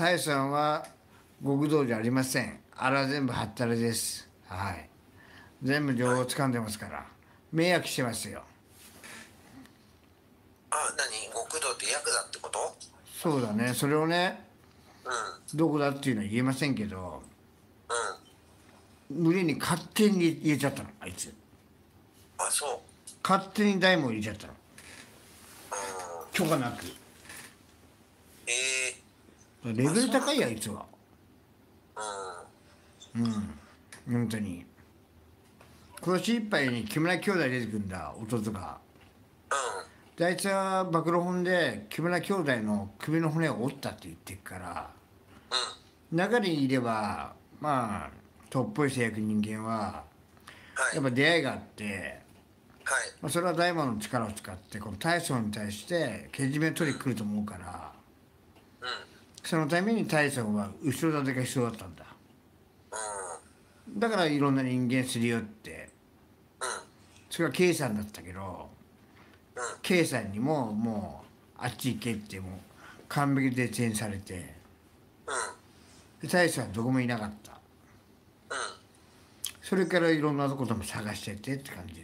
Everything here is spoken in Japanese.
タイさんは極道じゃありませんあら全部はったりですはい全部情報を掴んでますから迷惑してますよあ何極道ってヤクザってことそうだねそれをね、うん、どこだっていうのは言えませんけど、うん、無理に勝手に言えちゃったのあいつあそう勝手に大も入れちゃったの許可なく。レベル高いやあいつはうん本当に今年いっぱいに木村兄弟出てくんだ弟がであいつは暴露本で木村兄弟の首の骨を折ったって言ってるから中にいればまあとっぽい制約人間はやっぱ出会いがあって、はいまあ、それは大魔の力を使ってこの大層に対してけじめ取りに来ると思うから。そのために大将は後ろ盾が必要だったんだだからいろんな人間すり寄ってそれは K さんだったけど K さんにももうあっち行けっても完璧で転されて大将はどこもいなかったそれからいろんなことも探しててって感じで。